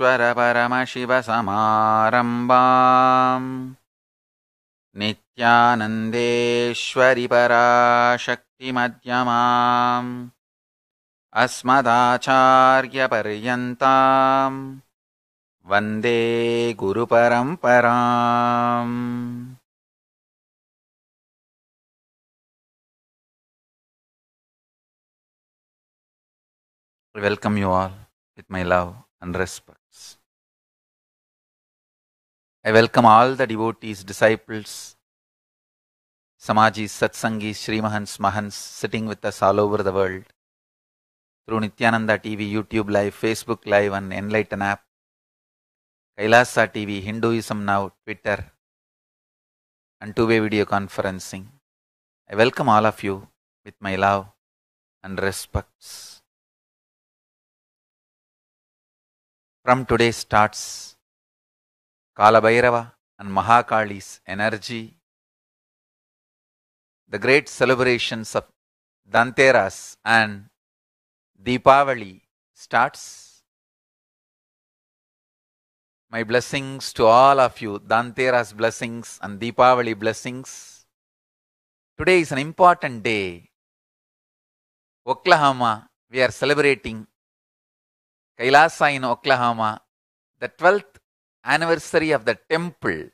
स्वरपरमशिवसमारम्भां नित्यानन्देश्वरि पराशक्तिमध्यमाम् अस्मदाचार्यपर्यन्तां वन्दे गुरुपरम्परा welcome you all with my love and respect I welcome all the devotees, disciples, Samajis, Satsangis, Srimahans, Mahans sitting with us all over the world through Nityananda TV, YouTube Live, Facebook Live, and Enlighten app, Kailasa TV, Hinduism Now, Twitter, and two way video conferencing. I welcome all of you with my love and respects. From today starts Kalabhairava and Mahakali's energy, the great celebrations of Danteras and Deepavali starts. My blessings to all of you, Danteras blessings and Deepavali blessings. Today is an important day. Oklahoma, we are celebrating Kailasa in Oklahoma, the 12th anniversary of the temple.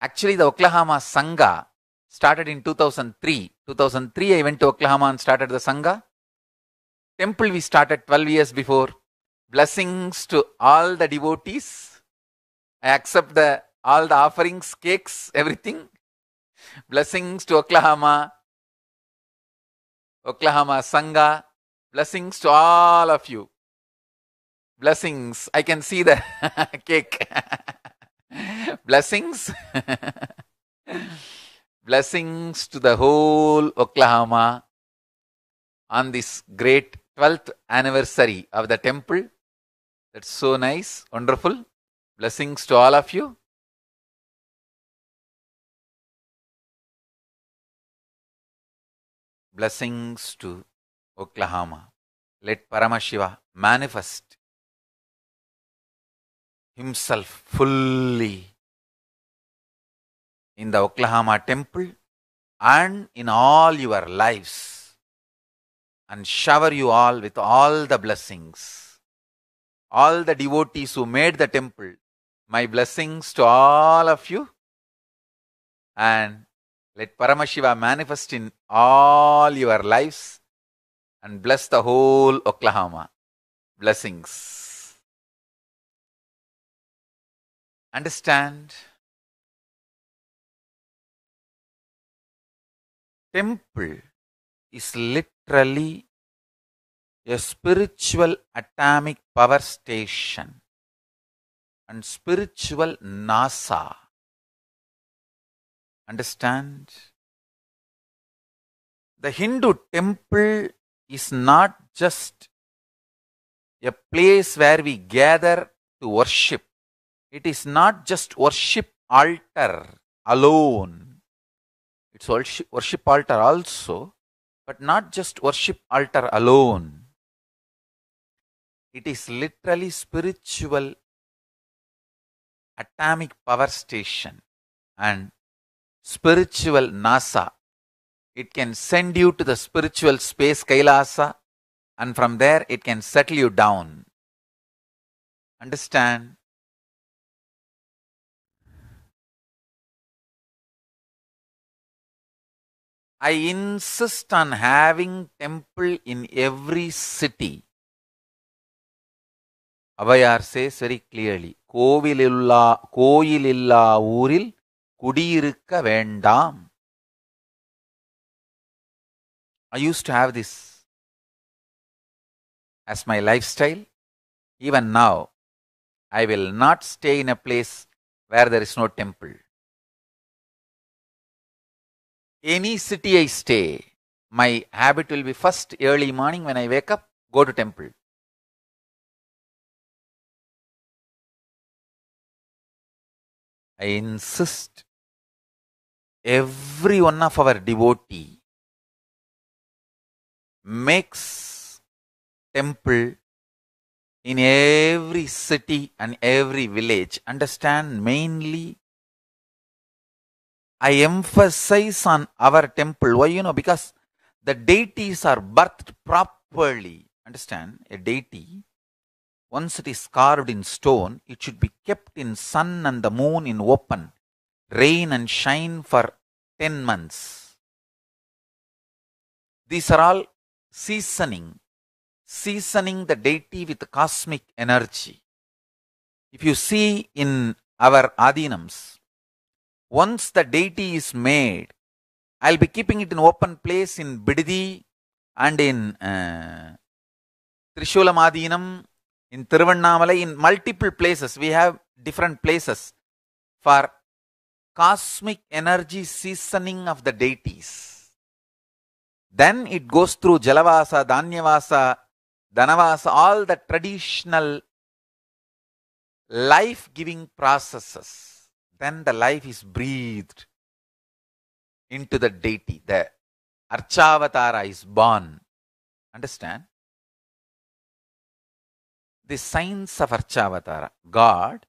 Actually, the Oklahoma Sangha started in 2003. 2003, I went to Oklahoma and started the Sangha. Temple we started 12 years before. Blessings to all the devotees. I accept the all the offerings, cakes, everything. Blessings to Oklahoma, Oklahoma Sangha. Blessings to all of you blessings. I can see the cake. blessings. blessings to the whole Oklahoma on this great 12th anniversary of the temple. That's so nice, wonderful. Blessings to all of you. Blessings to Oklahoma. Let Paramashiva manifest himself fully in the Oklahoma temple and in all your lives and shower you all with all the blessings. All the devotees who made the temple, my blessings to all of you. And let Paramashiva manifest in all your lives and bless the whole Oklahoma. Blessings. understand temple is literally a spiritual atomic power station and spiritual NASA. Understand? The Hindu temple is not just a place where we gather to worship, it is not just worship altar alone. It's worship altar also, but not just worship altar alone. It is literally spiritual atomic power station and spiritual NASA. It can send you to the spiritual space Kailasa and from there it can settle you down. Understand? I insist on having temple in every city. Avvaiyar says very clearly கோவிலில்லா கோயிலில்லா ஊரில் குடியிருக்க வேண்டாம் I use to have this as my lifestyle even now I will not stay in a place where there is no temple any city I stay, my habit will be first early morning when I wake up, go to temple. I insist every one of our devotee makes temple in every city and every village understand mainly I emphasize on our temple. Why you know? Because the deities are birthed properly. Understand? A deity, once it is carved in stone, it should be kept in sun and the moon in open, rain and shine for 10 months. These are all seasoning, seasoning the deity with cosmic energy. If you see in our Adinams, once the deity is made, I'll be keeping it in open place in Bididi and in uh, in Tiruvannamalai, in multiple places. We have different places for cosmic energy seasoning of the deities. Then it goes through Jalavasa, Danyavasa, Dhanavasa, all the traditional life giving processes then the life is breathed into the deity. The Archavatara is born. Understand? The science of Archavatara, God,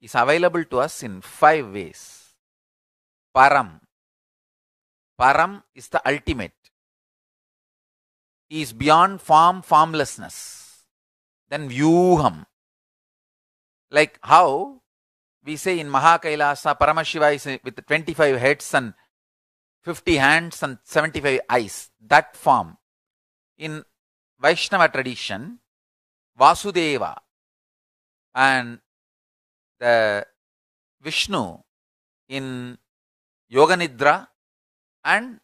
is available to us in five ways. Param. Param is the ultimate. He is beyond form, formlessness. Then Vyuham. Like how we say in Mahakailasa, Paramashiva is with 25 heads and 50 hands and 75 eyes, that form. In Vaishnava tradition, Vasudeva and the Vishnu in Yoganidra and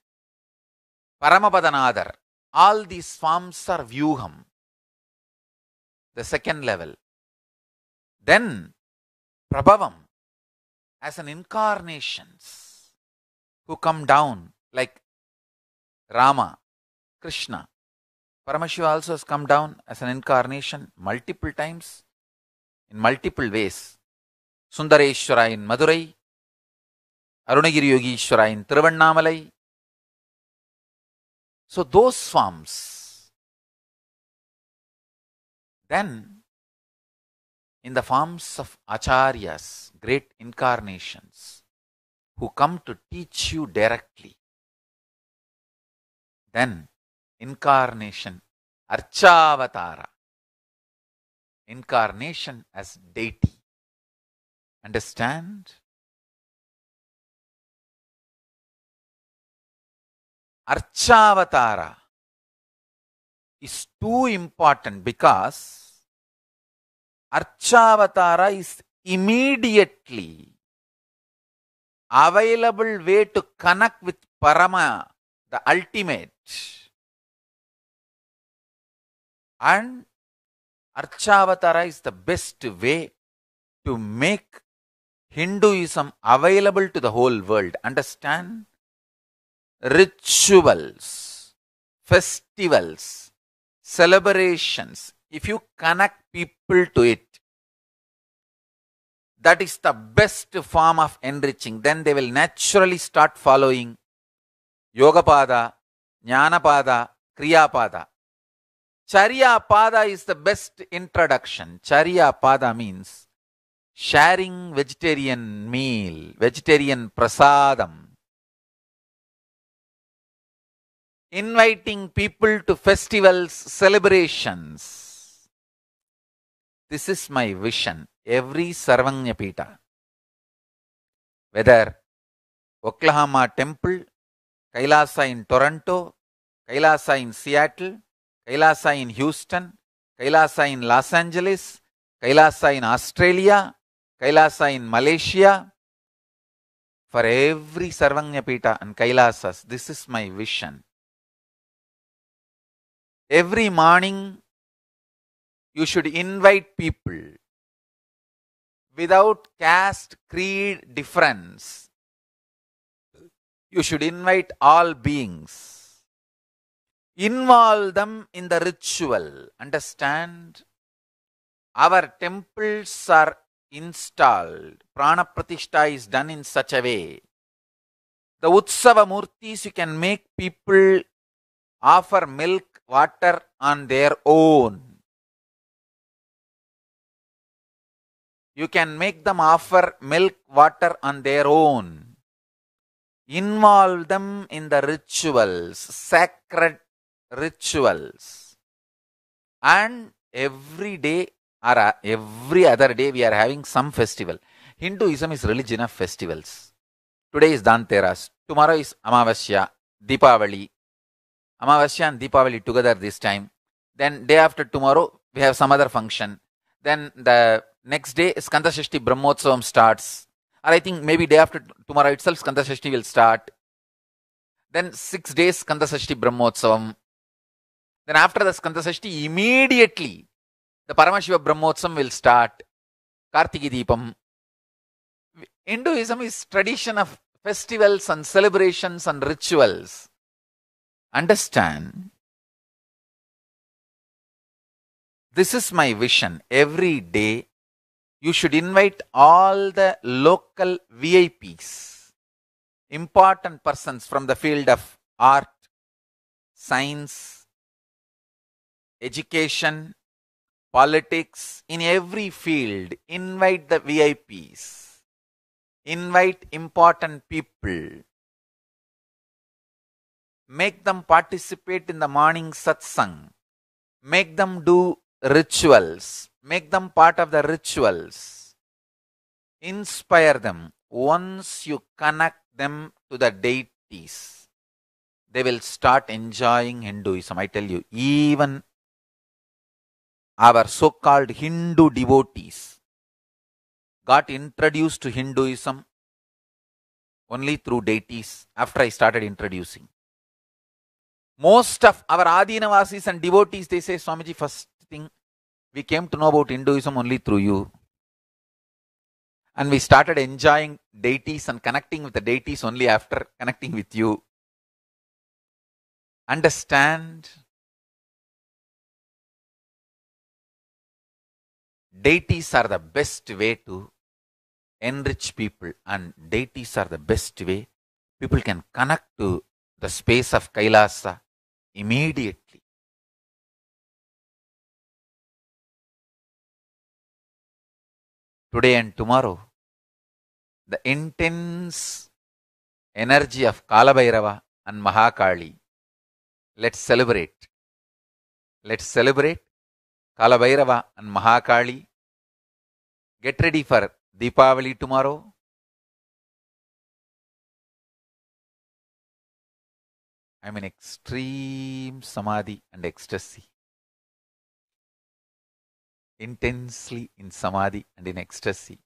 Paramapadanadar, all these forms are Vyuham, the second level. Then Prabhavam as an incarnations who come down like Rama, Krishna. Paramashiva also has come down as an incarnation multiple times in multiple ways. Sundareshwara in Madurai, Arunagiri Yogishwara in Tiruvannamalai. So those forms. Then in the forms of acharyas, great incarnations, who come to teach you directly. Then, incarnation, archavatara, incarnation as deity. Understand? Archavatara is too important because Archavatara is immediately available way to connect with Parama, the ultimate. And Archavatara is the best way to make Hinduism available to the whole world. Understand? Rituals, festivals, celebrations, if you connect people to it, that is the best form of enriching. Then they will naturally start following Yogapada, Jnanapada, Kriyapada. Charyapada is the best introduction. Charyapada means sharing vegetarian meal, vegetarian prasadam. Inviting people to festivals, celebrations this is my vision. Every Sarvanya Pita, whether Oklahoma Temple, Kailasa in Toronto, Kailasa in Seattle, Kailasa in Houston, Kailasa in Los Angeles, Kailasa in Australia, Kailasa in Malaysia. For every Sarvanya Pita and Kailasas, this is my vision. Every morning you should invite people without caste, creed difference. You should invite all beings. Involve them in the ritual. Understand? Our temples are installed. Prana Pratishta is done in such a way. The Utsava Murtis, you can make people offer milk, water on their own. you can make them offer milk water on their own involve them in the rituals sacred rituals and every day or uh, every other day we are having some festival hinduism is religion of festivals today is danteras tomorrow is amavasya Deepavali. Amavasya and Deepavali together this time. Then day after tomorrow, we have some other function. Then the next day Skanda Shashti Brahmotsavam starts. Or I think maybe day after tomorrow itself Skanda Shashti will start. Then six days Skanda Shashti Brahmotsavam. Then after the Skanda Shashti immediately the Paramashiva Brahmotsavam will start. Kartiki Deepam. Hinduism is tradition of festivals and celebrations and rituals. Understand This is my vision. Every day, you should invite all the local VIPs, important persons from the field of art, science, education, politics, in every field, invite the VIPs, invite important people, make them participate in the morning satsang, make them do rituals. Make them part of the rituals. Inspire them. Once you connect them to the deities, they will start enjoying Hinduism. I tell you, even our so called Hindu devotees got introduced to Hinduism only through deities after I started introducing. Most of our Adinavasis and devotees, they say, Swamiji, first thing. We came to know about Hinduism only through you. And we started enjoying deities and connecting with the deities only after connecting with you. Understand deities are the best way to enrich people, and deities are the best way people can connect to the space of Kailasa immediately. today and tomorrow, the intense energy of Kalabhairava and Mahakali. Let's celebrate. Let's celebrate Kalabhairava and Mahakali. Get ready for Deepavali tomorrow. I am in extreme samadhi and ecstasy intensely in samadhi and in ecstasy.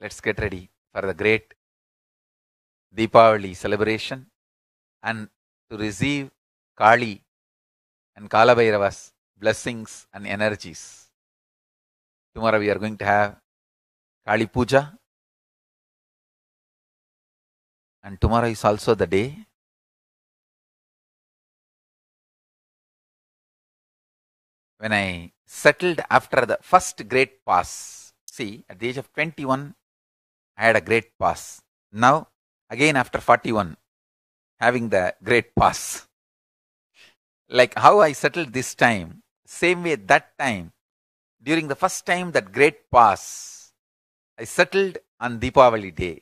Let's get ready for the great Deepavali celebration and to receive Kali and Kalabhairava's blessings and energies. Tomorrow we are going to have Kali Puja and tomorrow is also the day when I settled after the first great pass. See, at the age of 21, I had a great pass. Now, again after 41 having the great pass like how i settled this time same way that time during the first time that great pass i settled on deepavali day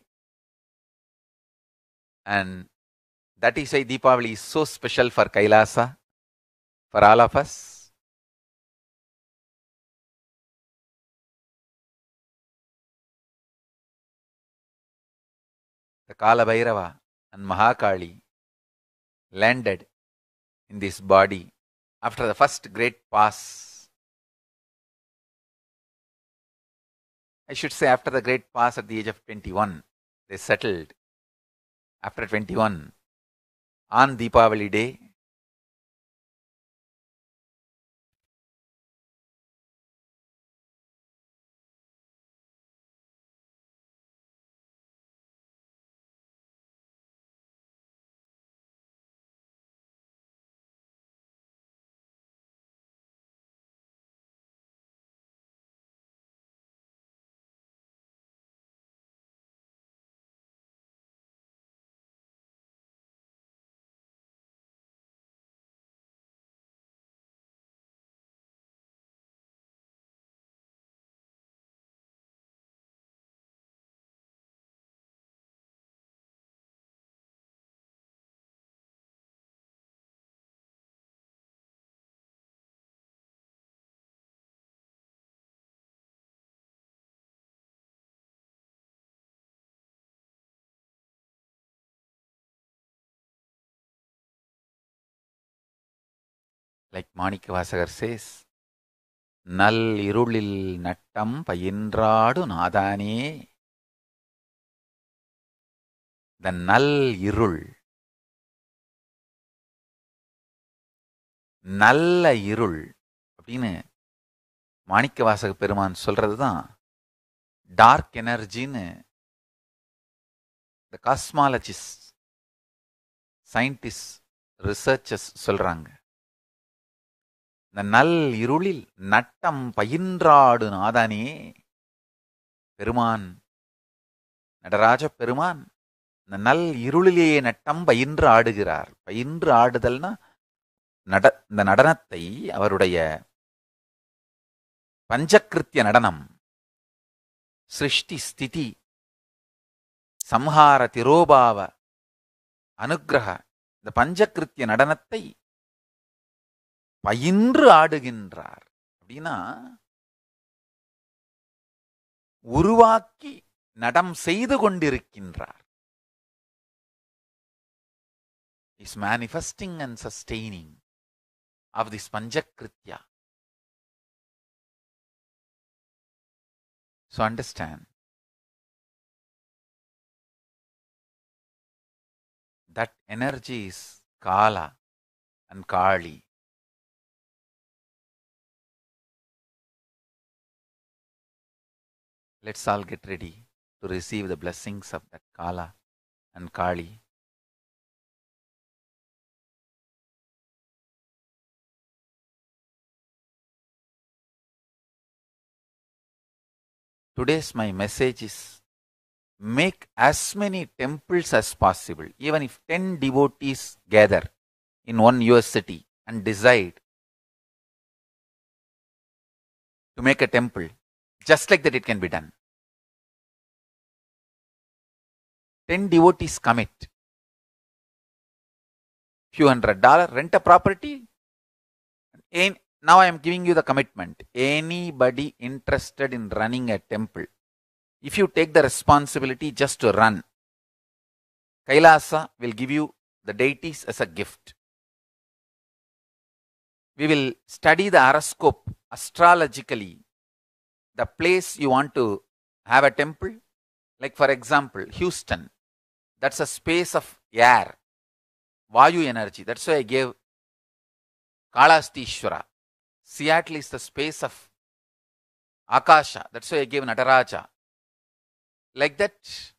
and that is why deepavali is so special for kailasa for all of us the Kalabhairava and Mahakali landed in this body after the first great pass. I should say, after the great pass at the age of 21, they settled. After 21, on Deepavali day, like Manikkavasagar says நல் இருளில் நட்டம் பயின்றாடு நாதானே த நல் இருள் நல்ல இருள் அப்படின்னு மாணிக்க வாசக பெருமான் சொல்றது தான் டார்க் எனர்ஜின்னு த காஸ்மாலஜிஸ்ட் சயின்டிஸ்ட் ரிசர்ச்சர்ஸ் சொல்கிறாங்க இந்த நல் இருளில் நட்டம் பயின்றாடு நாதானே பெருமான் நடராஜ பெருமான் இந்த நல் இருளிலேயே நட்டம் பயின்று ஆடுகிறார் பயின்று ஆடுதல்னா நட இந்த நடனத்தை அவருடைய பஞ்சகிருத்திய நடனம் சிருஷ்டி ஸ்திதி சம்ஹார திரோபாவ அனுகிரக இந்த பஞ்சகிருத்திய நடனத்தை பயின்று ஆடுகின்றார் அப்படின்னா உருவாக்கி நடம் செய்து கொண்டிருக்கின்றார் is manifesting and sustaining of this panchakritya so understand that energy is Kala and Kali Let's all get ready to receive the blessings of that Kala and Kali. Today's my message is make as many temples as possible. Even if 10 devotees gather in one US city and decide to make a temple, just like that it can be done. 10 devotees commit. Few hundred dollar, rent a property. In now I am giving you the commitment. Anybody interested in running a temple, if you take the responsibility just to run, Kailasa will give you the deities as a gift. We will study the horoscope astrologically the place you want to have a temple. Like for example, Houston, that's a space of air, Vayu energy. That's why I gave Kalastishwara. Seattle is the space of Akasha. That's why I gave Nataraja. Like that,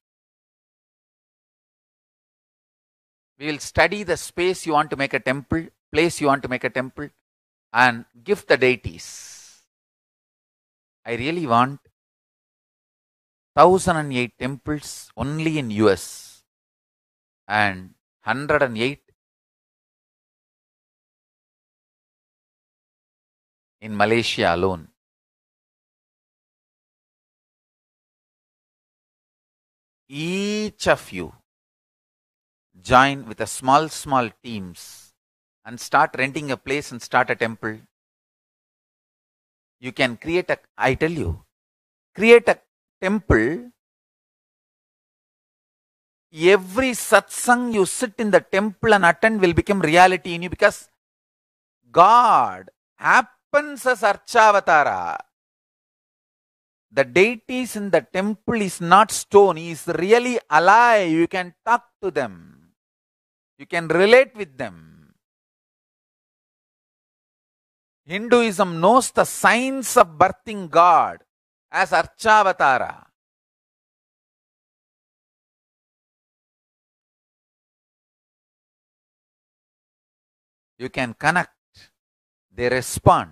we will study the space you want to make a temple, place you want to make a temple, and give the deities. I really want 1008 temples only in US and 108 in Malaysia alone. Each of you join with a small, small teams and start renting a place and start a temple you can create a, I tell you, create a temple. Every satsang you sit in the temple and attend will become reality in you because God happens as Archavatara. The deities in the temple is not stone, he is really alive. You can talk to them, you can relate with them. Hinduism knows the science of birthing God as Archavatara. You can connect, they respond.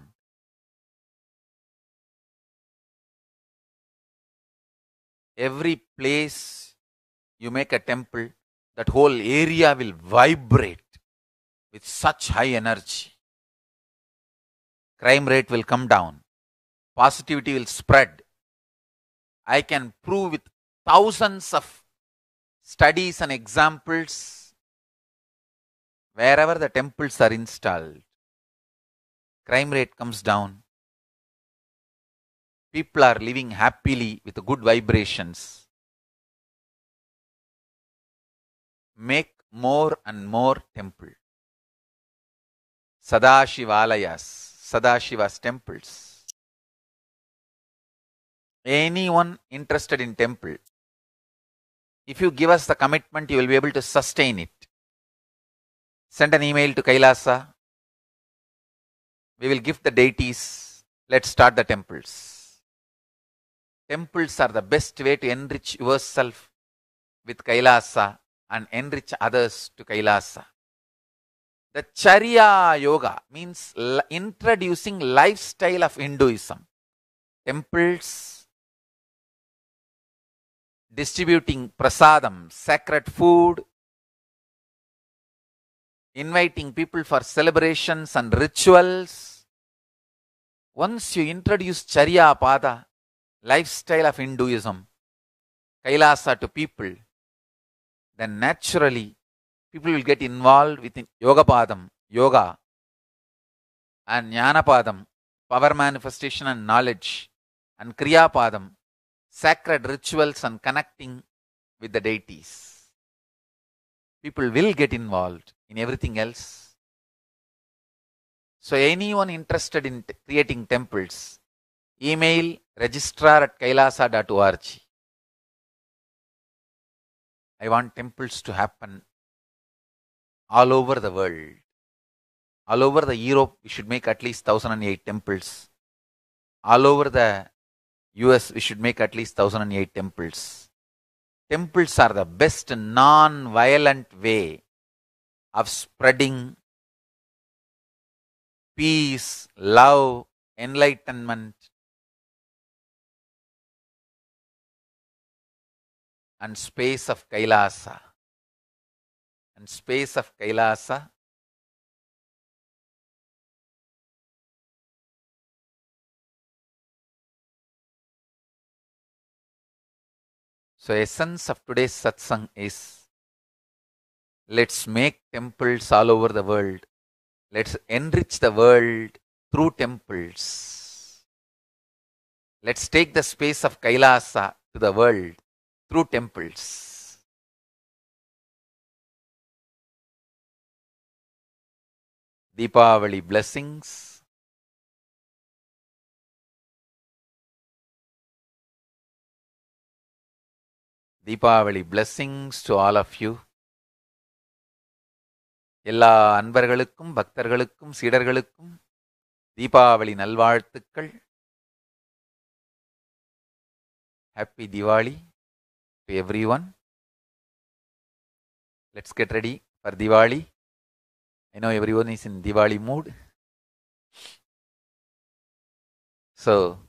Every place you make a temple, that whole area will vibrate with such high energy crime rate will come down, positivity will spread. I can prove with thousands of studies and examples wherever the temples are installed, crime rate comes down. People are living happily with good vibrations. Make more and more temple. Sadashivalayas. Sadashiva's temples. Anyone interested in temple, if you give us the commitment, you will be able to sustain it. Send an email to Kailasa. We will give the deities. Let's start the temples. Temples are the best way to enrich yourself with Kailasa and enrich others to Kailasa. The Charya Yoga means introducing lifestyle of Hinduism. Temples, distributing prasadam, sacred food, inviting people for celebrations and rituals. Once you introduce Charya Pada, lifestyle of Hinduism, Kailasa to people, then naturally people will get involved with yoga yoga, and jnana power manifestation and knowledge, and kriya padam, sacred rituals and connecting with the deities. People will get involved in everything else. So anyone interested in t- creating temples, email registrar at kailasa.org. I want temples to happen all over the world. All over the Europe, we should make at least 1008 temples. All over the US, we should make at least 1008 temples. Temples are the best non violent way of spreading peace, love, enlightenment, and space of Kailasa and space of Kailasa. So essence of today's satsang is let's make temples all over the world. Let's enrich the world through temples. Let's take the space of Kailasa to the world through temples. Deepavali blessings Deepavali blessings to all of you எல்லா அன்பர்களுக்கும் பக்தர்களுக்கும் சீடர்களுக்கும் தீபாவளி நல்வாழ்த்துக்கள் happy Diwali to everyone let's get ready for Diwali I know everyone is in Diwali mood. So,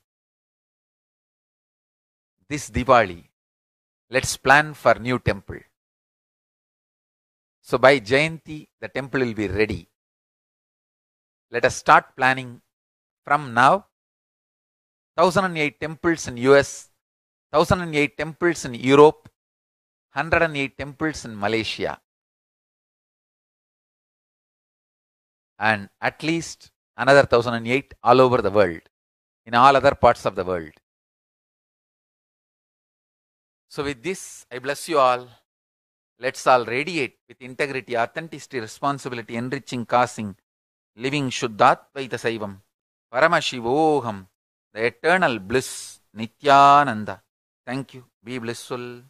this Diwali, let's plan for new temple. So by Jayanti, the temple will be ready. Let us start planning from now. 1008 temples in US, 1008 temples in Europe, 108 temples in Malaysia. and at least another 1008 all over the world, in all other parts of the world. So, with this, I bless you all. Let's all radiate with integrity, authenticity, responsibility, enriching, causing, living Shuddhatvaita Saivam, Paramashivoham, the eternal bliss, Nityananda. Thank you. Be blissful.